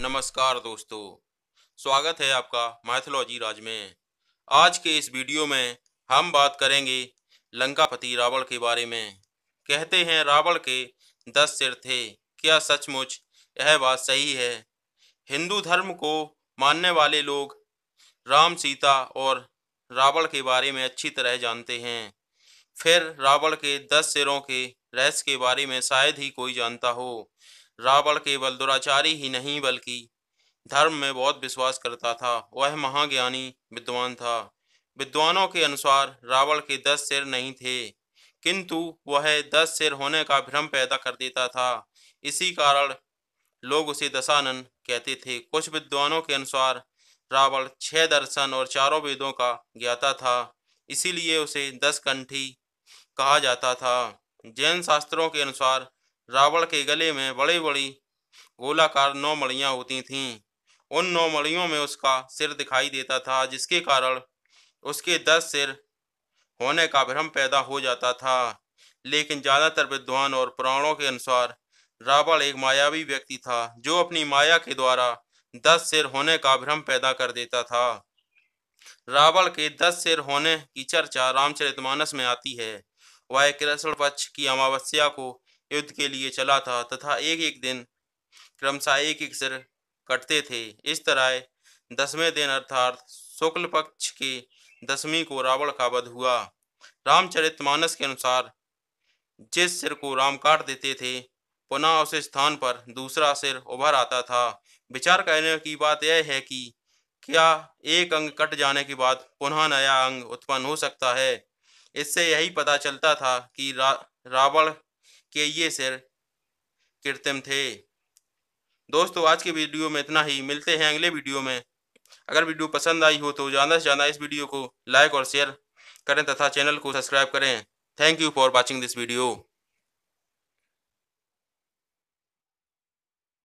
नमस्कार दोस्तों स्वागत है आपका मैथोलॉजी राज में आज के इस वीडियो में हम बात करेंगे लंकापति रावण के बारे में कहते हैं रावण के दस सिर थे क्या सचमुच यह बात सही है हिंदू धर्म को मानने वाले लोग राम सीता और रावण के बारे में अच्छी तरह जानते हैं फिर रावण के दस सिरों के रहस्य के बारे में शायद ही कोई जानता हो रावण केवल दुराचारी ही नहीं बल्कि धर्म में बहुत विश्वास करता था वह महाज्ञानी विद्वान था विद्वानों के अनुसार रावण के दस सिर नहीं थे किंतु वह दस सिर होने का भ्रम पैदा कर देता था इसी कारण लोग उसे दशानन कहते थे कुछ विद्वानों के अनुसार रावण छह दर्शन और चारों वेदों का ज्ञाता था इसीलिए उसे दस कंठी कहा जाता था जैन शास्त्रों के अनुसार रावण के गले में बड़ी बड़ी गोलाकार नौ मड़ियाँ होती थीं उन नौ मड़ियों में उसका सिर दिखाई देता था जिसके कारण उसके दस सिर होने का भ्रम पैदा हो जाता था लेकिन ज़्यादातर विद्वान और पुराणों के अनुसार रावण एक मायावी व्यक्ति था जो अपनी माया के द्वारा दस सिर होने का भ्रम पैदा कर देता था रावण के दस सिर होने की चर्चा रामचरितमानस में आती है वह कृष्ण पक्ष की अमावस्या को युद्ध के लिए चला था तथा एक एक दिन क्रमशः एक एक सिर कटते थे इस तरह दसवें दिन अर्थात शुक्ल पक्ष के दसवीं को रावण का वध हुआ रामचरित मानस के अनुसार जिस सिर को राम काट देते थे पुनः उस स्थान पर दूसरा सिर उभर आता था विचार करने की बात यह है कि क्या एक अंग कट जाने के बाद पुनः नया अंग उत्पन्न हो सकता है इससे यही पता चलता था कि रा, रावण के ये सिर कृत्रिम थे दोस्तों आज के वीडियो में इतना ही मिलते हैं अगले वीडियो में अगर वीडियो पसंद आई हो तो ज़्यादा से ज़्यादा इस वीडियो को लाइक और शेयर करें तथा चैनल को सब्सक्राइब करें thank you for watching this video